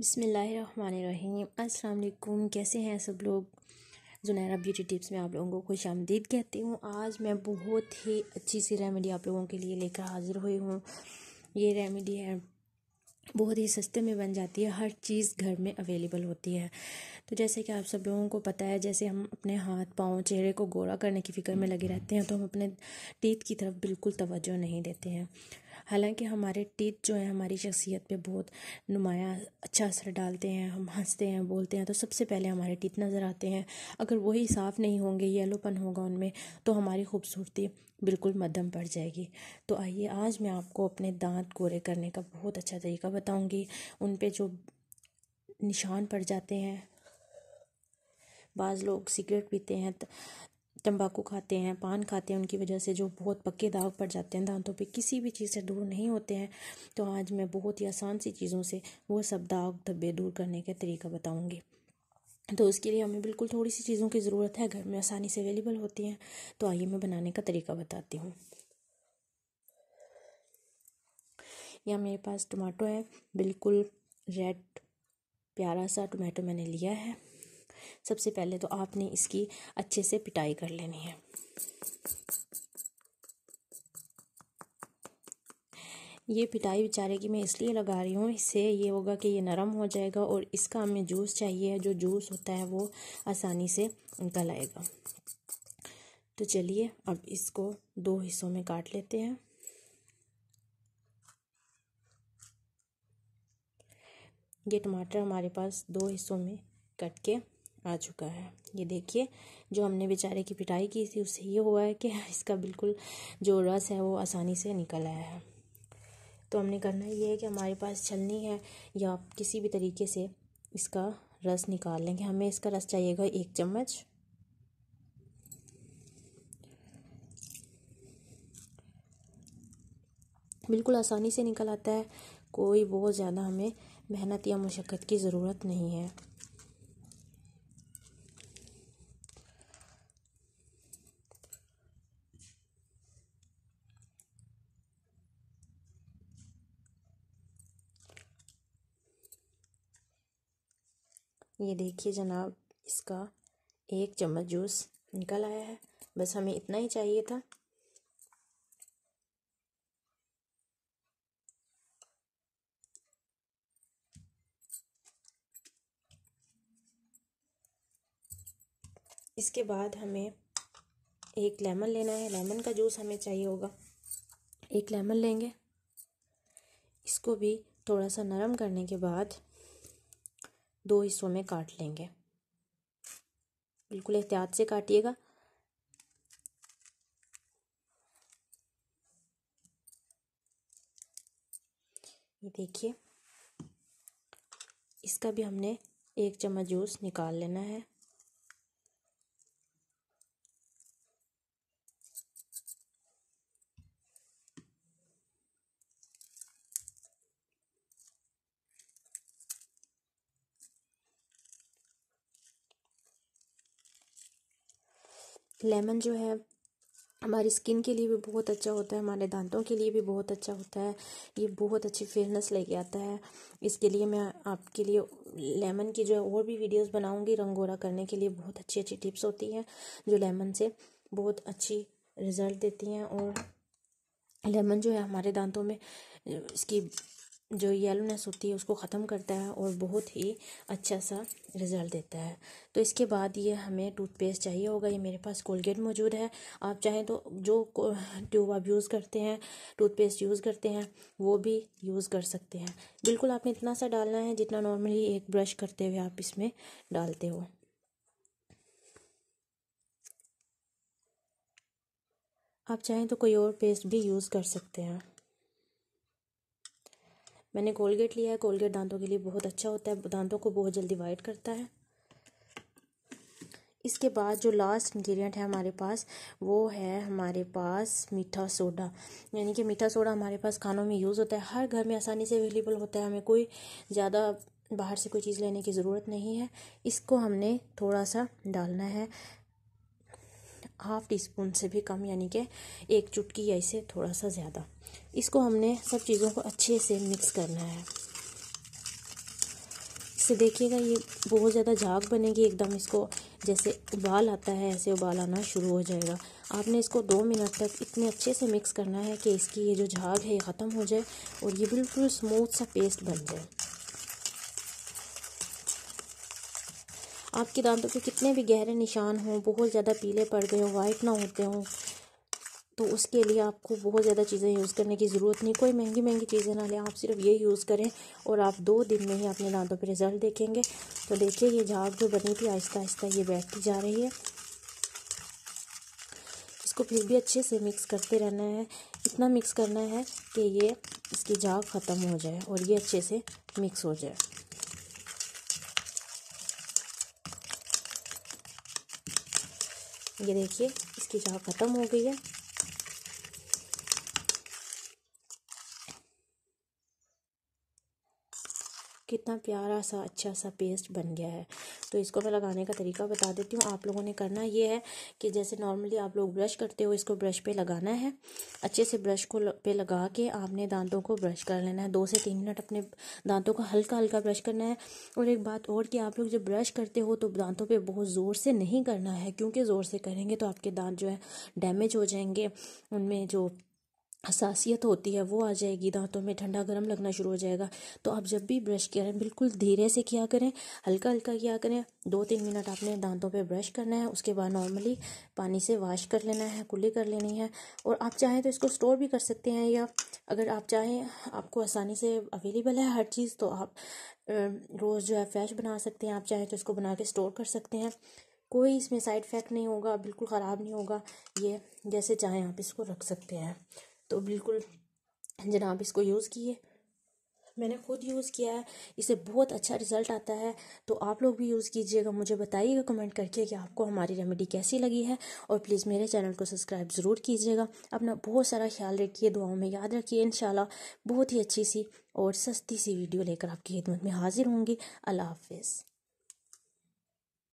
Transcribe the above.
बसमीम अल्लाम कैसे हैं सब लोग जुनैरा ब्यूटी टिप्स में आप लोगों को खुश आमदीद कहती हूँ आज मैं बहुत ही अच्छी सी रेमेडी आप लोगों के लिए लेकर हाज़िर हुई हूँ ये रेमेडी है बहुत ही सस्ते में बन जाती है हर चीज़ घर में अवेलेबल होती है तो जैसे कि आप सब लोगों को पता है जैसे हम अपने हाथ पाँव चेहरे को गोरा करने की फ़िक्र में लगे रहते हैं तो हम अपने टीथ की तरफ बिल्कुल तवज्जो नहीं देते हैं हालांकि हमारे टीथ जो है हमारी शख्सियत पे बहुत नुमाया अच्छा असर डालते हैं हम हंसते हैं बोलते हैं तो सबसे पहले हमारे टीथ नज़र आते हैं अगर वही साफ़ नहीं होंगे येलोपन होगा उनमें तो हमारी खूबसूरती बिल्कुल मध्यम पड़ जाएगी तो आइए आज मैं आपको अपने दांत गोरे करने का बहुत अच्छा तरीका बताऊंगी उन पे जो निशान पड़ जाते हैं बाज़ लोग सिगरेट पीते हैं तंबाकू खाते हैं पान खाते हैं उनकी वजह से जो बहुत पक्के दाग पड़ जाते हैं दांतों पे किसी भी चीज़ से दूर नहीं होते हैं तो आज मैं बहुत ही आसान सी चीज़ों से वो सब दाग धब्बे दूर करने का तरीका बताऊँगी तो उसके लिए हमें बिल्कुल थोड़ी सी चीज़ों की ज़रूरत है घर में आसानी से अवेलेबल होती हैं तो आइए मैं बनाने का तरीका बताती हूँ यहाँ मेरे पास टमाटो है बिल्कुल रेड प्यारा सा टमाटो मैंने लिया है सबसे पहले तो आपने इसकी अच्छे से पिटाई कर लेनी है ये पिटाई बेचारे की मैं इसलिए लगा रही हूँ इससे ये होगा कि ये नरम हो जाएगा और इसका हमें जूस चाहिए जो जूस होता है वो आसानी से निकल आएगा तो चलिए अब इसको दो हिस्सों में काट लेते हैं ये टमाटर हमारे पास दो हिस्सों में कट के आ चुका है ये देखिए जो हमने बेचारे की पिटाई की थी उससे ये हुआ है कि इसका बिल्कुल जो रस है वो आसानी से निकल आया है तो हमने करना ये है कि हमारे पास छलनी है या आप किसी भी तरीके से इसका रस निकाल लेंगे हमें इसका रस चाहिएगा एक चम्मच बिल्कुल आसानी से निकल आता है कोई बहुत ज़्यादा हमें मेहनत या मशक्क़त की ज़रूरत नहीं है ये देखिए जनाब इसका एक चम्मच जूस निकल आया है बस हमें इतना ही चाहिए था इसके बाद हमें एक लेमन लेना है लेमन का जूस हमें चाहिए होगा एक लेमन लेंगे इसको भी थोड़ा सा नरम करने के बाद दो हिस्सों में काट लेंगे बिल्कुल एहतियात से काटिएगा ये देखिए इसका भी हमने एक चम्मच जूस निकाल लेना है लेमन जो है हमारी स्किन के लिए भी बहुत अच्छा होता है हमारे दांतों के लिए भी बहुत अच्छा होता है ये बहुत अच्छी फेयरनेस लेके आता है इसके लिए मैं आपके लिए लेमन की जो है और भी वीडियोस बनाऊंगी रंगोरा करने के लिए बहुत अच्छी अच्छी टिप्स होती हैं जो लेमन से बहुत अच्छी रिज़ल्ट देती हैं और लेमन जो है हमारे दांतों में इसकी जो येलोनेस होती है उसको ख़त्म करता है और बहुत ही अच्छा सा रिज़ल्ट देता है तो इसके बाद ये हमें टूथपेस्ट चाहिए होगा ये मेरे पास कोलगेट मौजूद है आप चाहें तो जो ट्यूब आप यूज़ करते हैं टूथपेस्ट यूज़ करते हैं वो भी यूज़ कर सकते हैं बिल्कुल आपने इतना सा डालना है जितना नॉर्मली एक ब्रश करते हुए आप इसमें डालते हो आप चाहें तो कोई और पेस्ट भी यूज़ कर सकते हैं मैंने कोलगेट लिया है कोलगेट दांतों के लिए बहुत अच्छा होता है दांतों को बहुत जल्दी वाइट करता है इसके बाद जो लास्ट इंग्रेडिएंट है हमारे पास वो है हमारे पास मीठा सोडा यानी कि मीठा सोडा हमारे पास खानों में यूज़ होता है हर घर में आसानी से अवेलेबल होता है हमें कोई ज़्यादा बाहर से कोई चीज़ लेने की ज़रूरत नहीं है इसको हमने थोड़ा सा डालना है हाफ टी स्पून से भी कम यानी कि एक चुटकी या इसे थोड़ा सा ज़्यादा इसको हमने सब चीज़ों को अच्छे से मिक्स करना है इससे देखिएगा ये बहुत ज़्यादा झाग बनेगी एकदम इसको जैसे उबाल आता है ऐसे उबाल आना शुरू हो जाएगा आपने इसको दो मिनट तक इतने अच्छे से मिक्स करना है कि इसकी ये जो झाग है ये ख़त्म हो जाए और ये बिल्कुल स्मूथ सा पेस्ट बन जाए आपके दांतों के कितने भी गहरे निशान हों बहुत ज़्यादा पीले पड़ गए हों वाइट ना होते हों तो उसके लिए आपको बहुत ज़्यादा चीज़ें यूज़ करने की ज़रूरत नहीं कोई महंगी महंगी चीज़ें ना लें आप सिर्फ ये यूज़ करें और आप दो दिन में ही अपने दांतों पर रिज़ल्ट देखेंगे तो देखिए ये झाग जो बनी थी आहिस्ता आहिस्ता ये बैठती जा रही है इसको फिर भी अच्छे से मिक्स करते रहना है इतना मिक्स करना है कि ये इसकी झाग ख़त्म हो जाए और ये अच्छे से मिक्स हो जाए ये देखिए इसकी चाह ख़त्म हो गई है कितना प्यारा सा अच्छा सा पेस्ट बन गया है तो इसको मैं लगाने का तरीका बता देती हूँ आप लोगों ने करना ये है कि जैसे नॉर्मली आप लोग ब्रश करते हो इसको ब्रश पे लगाना है अच्छे से ब्रश को पे लगा के आपने दांतों को ब्रश कर लेना है दो से तीन मिनट अपने दांतों को हल्का हल्का ब्रश करना है और एक बात और कि आप लोग जब ब्रश करते हो तो दांतों पर बहुत ज़ोर से नहीं करना है क्योंकि ज़ोर से करेंगे तो आपके दांत जो है डैमेज हो जाएंगे उनमें जो हसासियत होती है वो आ जाएगी दांतों में ठंडा गर्म लगना शुरू हो जाएगा तो आप जब भी ब्रश करें बिल्कुल धीरे से किया करें हल्का हल्का किया करें दो तीन मिनट आपने दांतों पे ब्रश करना है उसके बाद नॉर्मली पानी से वाश कर लेना है कुल्ली कर लेनी है और आप चाहें तो इसको स्टोर भी कर सकते हैं या अगर आप चाहें आपको आसानी से अवेलेबल है हर चीज़ तो आप रोज़ जो है फ्रेश बना सकते हैं आप चाहें तो इसको बना के स्टोर कर सकते हैं कोई इसमें साइड इफ़ेक्ट नहीं होगा बिल्कुल ख़राब नहीं होगा ये जैसे चाहें आप इसको रख सकते हैं तो बिल्कुल जनाब इसको यूज़ किए मैंने खुद यूज़ किया है इसे बहुत अच्छा रिज़ल्ट आता है तो आप लोग भी यूज़ कीजिएगा मुझे बताइएगा कमेंट करके कि आपको हमारी रेमेडी कैसी लगी है और प्लीज़ मेरे चैनल को सब्सक्राइब ज़रूर कीजिएगा अपना बहुत सारा ख्याल रखिए दुआओं में याद रखिए इन बहुत ही अच्छी सी और सस्ती सी वीडियो लेकर आपकी खिदमत में हाजिर होंगी अल्लाह हाफिज़